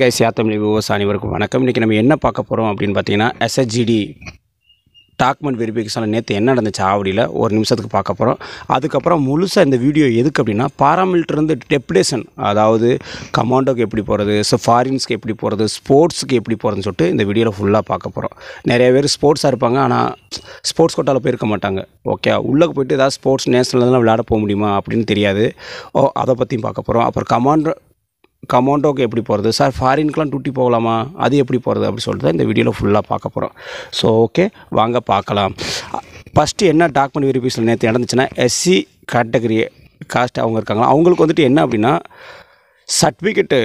guys யாத்தமிழி விவோஸ் அனைவருக்கும் வணக்கம் இன்றைக்கி நம்ம என்ன பார்க்க போகிறோம் அப்படின்னு பார்த்தீங்கன்னா எஸ்எஸ்ஜிடி டாக்குமெண்ட் வெரிஃபிகேஷனில் நேற்று என்ன நடந்துச்சு ஆவடியில் ஒரு நிமிஷத்துக்கு பார்க்க போகிறோம் அதுக்கப்புறம் முழுசாக இந்த வீடியோ எதுக்கு அப்படின்னா பாராமில்ட்ருந்து டெப்டேஷன் அதாவது கமாண்டோக்கு எப்படி போகிறது ஸோ ஃபாரின்ஸ்க்கு எப்படி போகிறது ஸ்போர்ட்ஸுக்கு எப்படி போகிறதுன்னு சொல்லிட்டு இந்த வீடியோவில் ஃபுல்லாக பார்க்க போகிறோம் நிறைய பேர் ஸ்போர்ட்ஸாக இருப்பாங்க ஆனால் ஸ்போர்ட்ஸ் கோட்டாவில் போயிருக்க மாட்டாங்க ஓகே உள்ளே போயிட்டு ஏதாவது ஸ்போர்ட்ஸ் நேஷனல்லாம் விளையாட போக முடியுமா அப்படின்னு தெரியாது ஓ அதை பற்றியும் பார்க்க போகிறோம் அப்புறம் கமாண்டோ கமௌண்டோக்கு எப்படி போகிறது சார் ஃபாரின்க்கெலாம் டூட்டி போகலாமா அது எப்படி போகிறது அப்படி சொல்லிட்டு தான் இந்த வீடியோவில் ஃபுல்லாக பார்க்க போகிறோம் ஸோ ஓகே வாங்க பார்க்கலாம் ஃபஸ்ட்டு என்ன டாக்குமெண்ட் வெரிஃபிகேஷன் நேற்று நடந்துச்சுன்னா எஸ்சி கேட்டகரி காஸ்ட் அவங்க இருக்காங்களா அவங்களுக்கு வந்துட்டு என்ன அப்படின்னா சர்டிஃபிகேட்டு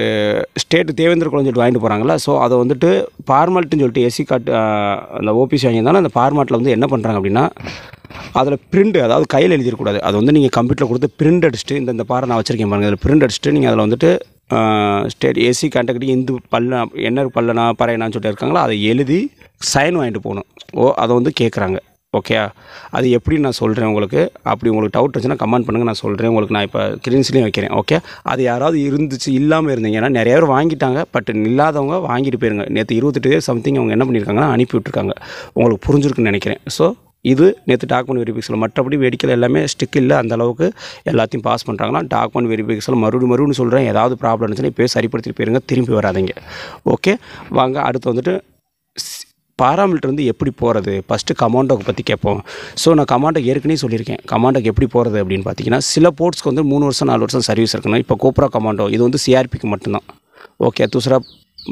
ஸ்டேட் தேவேந்திர குழந்தை வாங்கிட்டு போகிறாங்களா ஸோ அதை வந்துட்டு ஃபார்மாலிட்டின்னு சொல்லிட்டு எஸ்சி கார்டு அந்த ஓபிசி வாங்கியிருந்தாலும் அந்த ஃபார்மாட்டில் வந்து என்ன பண்ணுறாங்க அப்படின்னா அதில் பிரிண்ட் அதாவது கையில் எழுதிடக்கூடாது அது வந்து நீங்கள் கம்ப்யூட்டரில் கொடுத்து பிரிண்ட் அடிச்சுட்டு இந்த இந்த பாரை நான் வச்சுருக்கேன் பாருங்கள் அதில் பிரிண்ட் அடிச்சுட்டு நீங்கள் அதில் வந்துட்டு ஸ்டேட் ஏசி கண்டக்டி இந்து பல்ல என்ன பல்லனா பறையனான்னு சொல்லிட்டு இருக்காங்களோ அதை எழுதி சைன் வாங்கிட்டு போகணும் ஓ அதை வந்து கேட்குறாங்க ஓகே அது எப்படி நான் சொல்கிறேன் உங்களுக்கு அப்படி உங்களுக்கு டவுட் இருந்துச்சுன்னா கமெண்ட் பண்ணுங்கள் நான் சொல்கிறேன் உங்களுக்கு நான் இப்போ கிரீன்ஸ்லேயும் வைக்கிறேன் ஓகே அது யாராவது இருந்துச்சு இல்லாமல் இருந்தீங்கன்னா நிறைய பேர் வாங்கிட்டாங்க பட் இல்லாதவங்க வாங்கிட்டு போயிருங்க நேற்று இருபத்தெட்டு பேர் சம்திங் அவங்க என்ன பண்ணியிருக்காங்கன்னா அனுப்பி விட்ருக்காங்க உங்களுக்கு புரிஞ்சிருக்குன்னு நினைக்கிறேன் ஸோ இது நேற்று டாக்குமெண்ட் வெரிஃபிகேஷன் மற்றபடி வேடிக்கையில் எல்லாமே ஸ்டிக் இல்லை அந்தளவுக்கு எல்லாத்தையும் பாஸ் பண்ணுறாங்கன்னா டாக்குமெண்ட் வெரிஃபிகேஷன் மறுபடியும் மறுபடியும் சொல்கிறேன் ஏதாவது ப்ராப்ளம் இருந்துச்சுன்னா இப்போ சரிப்படுத்திட்டு போயிருங்க திரும்பி வராதிங்க ஓகே வாங்க அடுத்து வந்துட்டு பாராமீட்டர் வந்து எப்படி போகிறது ஃபஸ்ட்டு கமாண்டோக்கு பற்றி கேட்போம் ஸோ நான் கமாண்டோ ஏற்கனவே சொல்லியிருக்கேன் கமாண்டோக்கு எப்படி போகிறது அப்படின்னு பார்த்தீங்கன்னா சில போர்ட்ஸ்க்கு வந்து மூணு வருஷம் நாலு வருஷம் சர்வீஸ் இருக்கணும் இப்போ கோப்ரா கமாண்டோ இது வந்து சிஆர்பிக்கு மட்டும்தான் ஓகே துசரா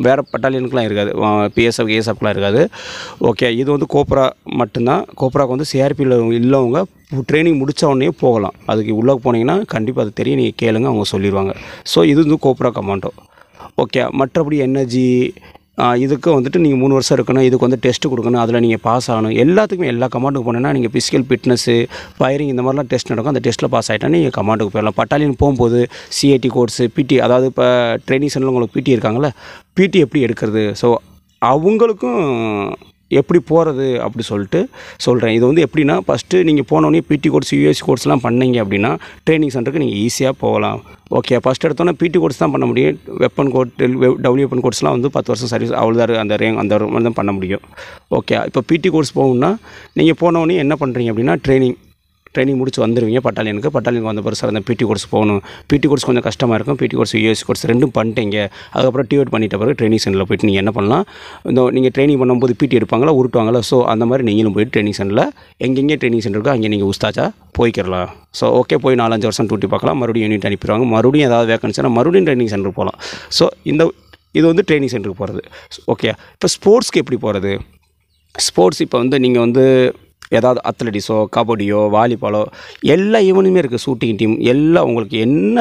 வேறு பட்டாலியனுக்குலாம் இருக்காது பிஎஸ்எஃப் ஏஎஸ்எஃப்லாம் இருக்காது ஓகே இது வந்து கோப்ரா மட்டும்தான் கோப்ராவுக்கு வந்து சிஆர்பியில் இல்லவங்க ட்ரைனிங் முடித்த உடனே போகலாம் அதுக்கு உள்ளே போனீங்கன்னா கண்டிப்பாக அது தெரியும் நீங்கள் கேளுங்க அவங்க சொல்லிடுவாங்க ஸோ இது வந்து கோப்ரா கமாண்டோ ஓகே மற்றபடி என்எஜி இதுக்கு வந்துட்டு நீங்கள் மூணு வருஷம் இருக்கணும் இதுக்கு வந்து டெஸ்ட்டு கொடுக்கணும் அதில் நீங்கள் பாஸ் ஆகணும் எல்லாத்துக்குமே எல்லா கமாண்டுக்கு போனேன்னா நீங்கள் ஃபிசிக்கல் ஃபிட்னஸ்ஸு ஃபயரிங் இந்த மாதிரிலாம் டெஸ்ட் நடக்கும் அந்த டெஸ்ட்டில் பாஸ் ஆகிட்டா நீங்கள் கமாண்டுக்கு போயிடலாம் பட்டாலியன் போகும்போது சிஐடி கோர்ஸு பிடி அதாவது இப்போ ட்ரைனிங் சென்டரில் உங்களுக்கு பிடி இருக்காங்களே பிடி எப்படி எடுக்கிறது ஸோ அவங்களுக்கும் எப்படி போகிறது அப்படி சொல்லிட்டு சொல்கிறேன் இது வந்து எப்படின்னா ஃபஸ்ட்டு நீங்கள் போனோடனே பிடி கோர்ஸ் யூஎஸ் கோர்ஸ்லாம் பண்ணிங்க அப்படின்னா ட்ரைனிங் சென்டருக்கு நீங்கள் ஈஸியாக போகலாம் ஓகே ஃபஸ்ட் எடுத்தோன்னா பிடி கோர்ஸ் தான் பண்ண முடியும் வெப்பன் கோட் டபிள்யூ வெப்பன் கோர்ஸ்லாம் வந்து பத்து வருஷம் சர்வீஸ் அவ்வளோதான் அந்த ரேங் அந்த மாதிரி தான் பண்ண முடியும் ஓகே இப்போ பிடி கோர்ஸ் போகணுன்னா நீங்கள் போனோடனே என்ன பண்ணுறீங்க அப்படின்னா ட்ரைனிங் ட்ரைனிங் முடிச்சு வந்துடுவீங்க பட்டாலியனுக்கு பட்டாலியனுக்கு வந்த பிறகு சார் அந்த பிடி கோர்ஸ் போகணும் பிடி கோர்ஸ் கொஞ்சம் கஷ்டமாக இருக்கும் பிடி கோர்ஸ் யூஎஸ் கோர்ஸ் ரெண்டும் பண்ணிட்டீங்க அதுக்கப்புறம் டிவெட் பண்ணிட்ட பிறகு ட்ரைனிங் சென்டரில் போய்ட்டு நீங்கள் என்ன பண்ணலாம் இந்த நீங்கள் ட்ரைனிங் பண்ணும்போது பிடி எடுப்பாங்களா உருட்டுவாங்களா ஸோ அந்த மாதிரி நீங்களும் போயிட்டு ட்ரைனிங் சென்டரில் எங்கெங்கே ட்ரைனிங் சென்டர் இருக்கோ அங்கே நீங்கள் உஸ்தாச்சா போய்க்கிறலாம் ஸோ ஓகே போய் நாலஞ்சு வருஷம் டூட்டி பார்க்கலாம் மறுபடியும் யூனிட் அனுப்பிடுவாங்க மறுபடியும் ஏதாவது வேக்கன்சினா மறுபடியும் ட்ரைனிங் சென்டர் போகலாம் ஸோ இந்த இது வந்து ட்ரைனிங் சென்டருக்கு போகிறது ஓகே இப்போ ஸ்போர்ட்ஸ்க்கு எப்படி போகிறது ஸ்போர்ட்ஸ் இப்போ வந்து நீங்கள் வந்து ஏதாவது அத்லட்டிஸோ கபடியோ வாலிபாலோ எல்லா ஈவெண்ட்டுமே இருக்குது ஷூட்டிங் டீம் எல்லாம் உங்களுக்கு என்ன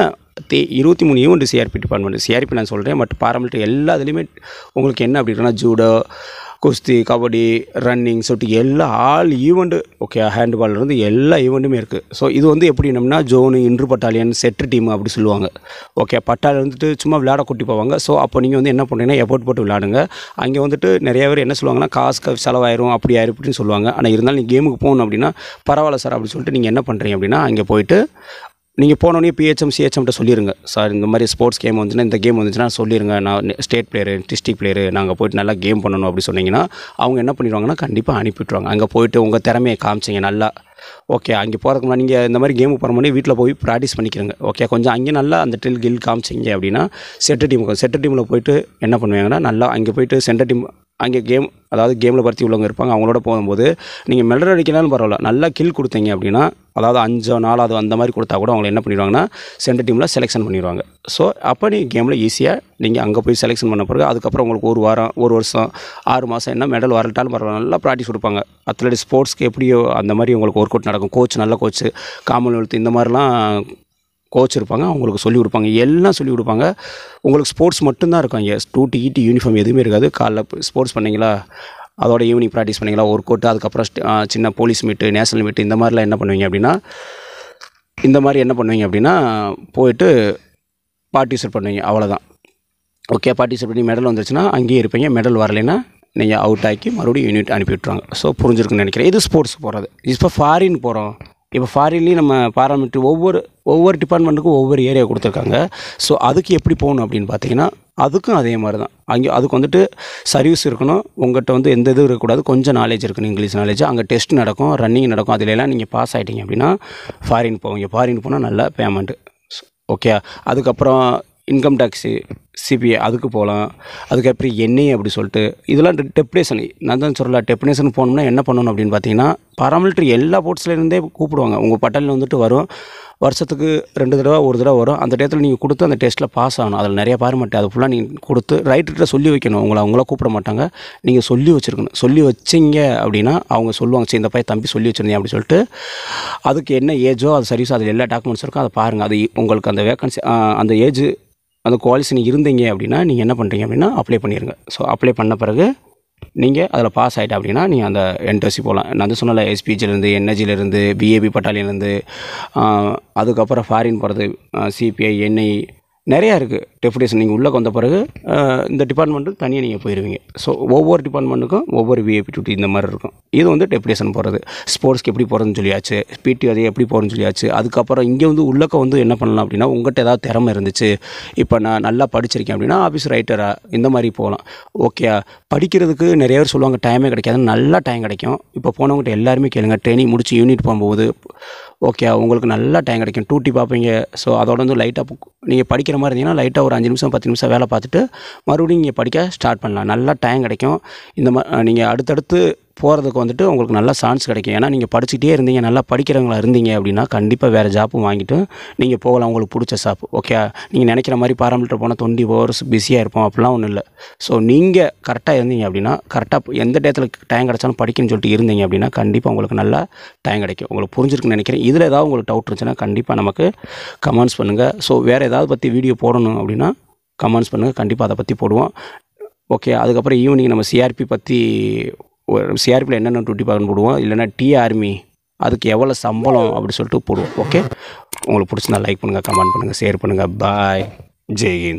தே இருபத்தி மூணு ஈவெண்ட்டு சிஆர்பி டிபார்ட்மெண்ட் சிஆர்பி நான் சொல்கிறேன் பட் பாரம்பரிய எல்லா இதுலேயுமே உங்களுக்கு என்ன அப்படின்னா ஜூடோ குஸ்தி கபடி ரன்னிங் ஷூட்டிங் எல்லா ஆல் ஈவெண்ட்டு ஓகே இருந்து எல்லா ஈவெண்ட்டுமே இருக்குது ஸோ இது வந்து எப்படி என்னம்னா ஜோனு இன்று பட்டாலியன் செட்டு டீம் அப்படி சொல்லுவாங்க ஓகே பட்டாலி வந்துட்டு சும்மா விளையாட கூட்டி போவாங்க ஸோ அப்போ நீங்கள் வந்து என்ன பண்ணுறீங்கன்னா எஃபோர்ட் போட்டு விளையாடுங்க அங்கே வந்துட்டு நிறைய பேர் என்ன சொல்லுவாங்கன்னா காசு செலவாயிரும் அப்படி ஆயிரும் அப்படின்னு சொல்லுவாங்க ஆனால் இருந்தாலும் நீங்கள் கேமுக்கு போகணும் அப்படின்னா பரவாயில்ல சார் அப்படின்னு சொல்லிட்டு நீங்கள் என்ன பண்ணுறீங்க அப்படின்னா அங்கே போயிட்டு நீங்கள் போனோடனே பிஹெச்எம் சிஹெச்எம்கிட்ட சொல்லிடுங்க சார் இந்த மாதிரி ஸ்போர்ட்ஸ் கேம் வந்துச்சுன்னா இந்த கேம் வந்துச்சுன்னா சொல்லிடுங்க நான் ஸ்டேட் பிளேயரு டிஸ்ட்ரிக் பிளேயரு நாங்கள் போய்ட்டு நல்லா கேம் பண்ணணும் அப்படி சொன்னிங்கன்னா அவங்க என்ன பண்ணிடுவாங்கன்னா கண்டிப்பாக அனுப்பிவிட்ருவாங்க அங்கே போய்ட்டு உங்கள் திறமையை காமிச்சிங்க நல்லா ஓகே அங்கே போகிறதுக்கு முன்னாடி நீங்கள் இந்த மாதிரி கேமு போகிற முன்னாடி வீட்டில் போய் ப்ராக்டிஸ் பண்ணிக்கிறங்க ஓகே கொஞ்சம் அங்கே நல்லா அந்த ட்ரில் கில் காமிச்சிங்க அப்படின்னா செட்டு டீமுக்கு செட்டு டீமில் போய்ட்டு என்ன பண்ணுவாங்கன்னா நல்லா அங்கே போய்ட்டு சென்டர் டீம் அங்கே கேம் அதாவது கேமில் பருத்தி உள்ளவங்க இருப்பாங்க அவங்களோட போகும்போது நீங்கள் மெடல் அடிக்கலாம்னு பரவாயில்ல நல்லா கில் கொடுத்தீங்க அப்படின்னா அதாவது அஞ்சோ நாலாவது அந்த மாதிரி கொடுத்தா கூட அவங்களை என்ன பண்ணிடுவாங்கன்னா சென்டர் டீமில் செலெக்ஷன் பண்ணிடுவாங்க ஸோ அப்போ நீங்கள் கேமில் ஈஸியாக நீங்கள் அங்கே போய் செலெக்ஷன் பண்ண பிறகு அதுக்கப்புறம் உங்களுக்கு ஒரு வாரம் ஒரு வருஷம் ஆறு மாதம் என்ன மெடல் வரட்டாலும் பரவாயில்ல நல்லா ப்ராக்டிஸ் கொடுப்பாங்க அத்லெட்டிக் ஸ்போர்ட்ஸ்க்கு எப்படியோ அந்த மாதிரி உங்களுக்கு ஒர்க் அவுட் நடக்கும் கோச் நல்ல கோச்சு காமன்வெல்த் இந்த மாதிரிலாம் கோச் இருப்பாங்க அவங்களுக்கு சொல்லிக் கொடுப்பாங்க எல்லாம் சொல்லிக் கொடுப்பாங்க உங்களுக்கு ஸ்போர்ட்ஸ் மட்டும்தான் இருக்கும் எஸ் டூட்டி ஈட்டி யூனிஃபார்ம் எதுவுமே இருக்காது காலைல ஸ்போர்ட்ஸ் பண்ணிங்களா அதோட ஈவினிங் ப்ராக்டிஸ் பண்ணிங்களா ஒரு கோட்டு அதுக்கப்புறம் சின்ன போலீஸ் மீட்டு நேஷனல் மீட்டு இந்த மாதிரிலாம் என்ன பண்ணுவீங்க அப்படின்னா இந்த மாதிரி என்ன பண்ணுவீங்க அப்படின்னா போயிட்டு பார்ட்டிசிபேட் பண்ணுவீங்க அவ்வளோதான் ஓகே பார்ட்டிசிபேட் பண்ணி மெடல் வந்துருச்சுன்னா அங்கேயே இருப்பீங்க மெடல் வரலைன்னா நீங்கள் அவுட் ஆக்கி மறுபடியும் யூனிட் அனுப்பி விட்ருவாங்க ஸோ புரிஞ்சிருக்குன்னு நினைக்கிறேன் இது ஸ்போர்ட்ஸ் போகிறது இப்போ ஃபாரின் போகிறோம் இப்போ ஃபாரின்லேயும் நம்ம பாராமெட்ரி ஒவ்வொரு ஒவ்வொரு டிபார்ட்மெண்ட்டுக்கும் ஒவ்வொரு ஏரியா கொடுத்துருக்காங்க ஸோ அதுக்கு எப்படி போகணும் அப்படின்னு பார்த்தீங்கன்னா அதுக்கும் அதே மாதிரி தான் அங்கே அதுக்கு வந்துட்டு சர்வீஸ் இருக்கணும் உங்கள்கிட்ட வந்து எந்த இதுவும் இருக்கக்கூடாது கொஞ்சம் நாலேஜ் இருக்கணும் இங்கிலீஷ் நாலேஜ் அங்கே டெஸ்ட் நடக்கும் ரன்னிங் நடக்கும் அதிலெல்லாம் நீங்கள் பாஸ் ஆகிட்டீங்க அப்படின்னா ஃபாரின் போவீங்க ஃபாரின் போனால் நல்லா பேமெண்ட்டு ஓகே அதுக்கப்புறம் இன்கம் டேக்ஸு சிபிஐ அதுக்கு போகலாம் அதுக்கப்புறம் என்ஐ அப்படி சொல்லிட்டு இதெல்லாம் டெப்னேஷன் நந்தன் சொல்லலாம் டெப்னேஷன் போனோம்னா என்ன பண்ணணும் அப்படின்னு பார்த்தீங்கன்னா பாராமிலிட்ரி எல்லா போர்ட்ஸ்லேருந்தே கூப்பிடுவாங்க உங்கள் பட்டாலில் வந்துட்டு வரும் வருஷத்துக்கு ரெண்டு தடவை ஒரு தடவை வரும் அந்த டேத்தில் நீங்கள் கொடுத்து அந்த டெஸ்ட்டில் பாஸ் ஆகணும் அதில் நிறையா பாரு மாட்டேன் அது ஃபுல்லாக நீங்கள் கொடுத்து ரைட்டர்கிட்ட சொல்லி வைக்கணும் உங்களை அவங்கள கூப்பிட மாட்டாங்க நீங்கள் சொல்லி வச்சுருக்கணும் சொல்லி வச்சிங்க அப்படின்னா அவங்க சொல்லுவாங்க சரி இந்த பையன் தம்பி சொல்லி வச்சுருந்தேன் அப்படின்னு சொல்லிட்டு அதுக்கு என்ன ஏஜோ அது சர்வீஸ் அதில் எல்லா டாக்குமெண்ட்ஸ் இருக்கும் அதை பாருங்கள் அது உங்களுக்கு அந்த வேக்கன்சி அந்த ஏஜ் அந்த குவாலிஃபிகேஷன் இருந்தீங்க அப்படின்னா நீங்கள் என்ன பண்ணுறீங்க அப்படின்னா அப்ளை பண்ணிடுங்க ஸோ அப்ளை பண்ண பிறகு நீங்கள் அதில் பாஸ் ஆகிட்டா அப்படின்னா நீங்கள் அந்த என்ட்ரஸி போகலாம் நான் வந்து சொன்னல எஸ்பிஜிலேருந்து என்எஜிலேருந்து பிஏபி பட்டாலியிலேருந்து அதுக்கப்புறம் ஃபாரின் போகிறது சிபிஐ என்ஐ நிறையா இருக்குது டெஃபினேஷன் நீங்கள் உள்ளே வந்த பிறகு இந்த டிபார்ட்மெண்ட்டுக்கு தனியாக நீங்கள் போயிடுவீங்க ஸோ ஒவ்வொரு டிபார்ட்மெண்ட்டுக்கும் ஒவ்வொரு விஐபி டியூட்டி இந்த மாதிரி இருக்கும் இது வந்து டெஃபினேஷன் போகிறது ஸ்போர்ட்ஸ்க்கு எப்படி போகிறதுன்னு சொல்லியாச்சு பிடி அதை எப்படி போகிறதுன்னு சொல்லியாச்சு அதுக்கப்புறம் இங்கே வந்து உள்ளக்க வந்து என்ன பண்ணலாம் அப்படின்னா உங்கள்கிட்ட ஏதாவது திறமை இருந்துச்சு இப்போ நான் நல்லா படிச்சிருக்கேன் அப்படின்னா ஆஃபீஸ் ரைட்டராக இந்த மாதிரி போகலாம் ஓகே படிக்கிறதுக்கு நிறைய பேர் சொல்லுவாங்க டைமே கிடைக்காது நல்லா டைம் கிடைக்கும் இப்போ போனவங்ககிட்ட எல்லாருமே கேளுங்க ட்ரைனிங் முடிச்சு யூனிட் போகும்போது ஓகே உங்களுக்கு நல்லா டைம் கிடைக்கும் டூட்டி பார்ப்பீங்க ஸோ அதோட வந்து லைட்டாக நீங்கள் படிக்கிற மாதிரி இருந்தீங்கன்னா லைட்டாக ஒரு அஞ்சு நிமிஷம் பத்து நிமிஷம் வேலை பார்த்துட்டு மறுபடியும் நீங்கள் படிக்க ஸ்டார்ட் பண்ணலாம் நல்லா டைம் கிடைக்கும் இந்த மா நீங்கள் அடுத்தடுத்து போகிறதுக்கு வந்துட்டு உங்களுக்கு நல்லா சான்ஸ் கிடைக்கும் ஏன்னா நீங்கள் படிச்சுக்கிட்டே இருந்தீங்க நல்லா படிக்கிறவங்களா இருந்தீங்க அப்படின்னா கண்டிப்பாக வேறு ஜாப்பும் வாங்கிட்டு நீங்கள் போகலாம் உங்களுக்கு பிடிச்ச ஷாப் ஓகே நீங்கள் நினைக்கிற மாதிரி பாராமீட்டர் போனால் தொண்டி ஓவர்ஸ் பிஸியாக இருப்போம் அப்படிலாம் ஒன்றும் இல்லை ஸோ நீங்கள் கரெக்டாக இருந்தீங்க அப்படின்னா கரெக்டாக எந்த டயத்தில் டைம் கிடச்சாலும் படிக்கணும்னு சொல்லிட்டு இருந்தீங்க அப்படின்னா கண்டிப்பாக உங்களுக்கு நல்லா டைம் கிடைக்கும் உங்களுக்கு புரிஞ்சிருக்குன்னு நினைக்கிறேன் இதில் ஏதாவது உங்களுக்கு டவுட் இருந்துச்சுன்னா கண்டிப்பாக நமக்கு கமெண்ட்ஸ் பண்ணுங்கள் ஸோ வேறு ஏதாவது பற்றி வீடியோ போடணும் அப்படின்னா கமெண்ட்ஸ் பண்ணுங்கள் கண்டிப்பாக அதை பற்றி போடுவோம் ஓகே அதுக்கப்புறம் ஈவினிங் நம்ம சிஆர்பி பற்றி சிஆர்பியில் என்னென்ன டூட்டி பார்க்கணும் போடுவோம் இல்லைனா டி ஆர்மி அதுக்கு எவ்வளோ சம்பளம் அப்படின்னு சொல்லிட்டு போடுவோம் ஓகே உங்களுக்கு பிடிச்சிருந்தா லைக் பண்ணுங்கள் கமெண்ட் பண்ணுங்கள் ஷேர் பண்ணுங்கள் பாய் ஜெய்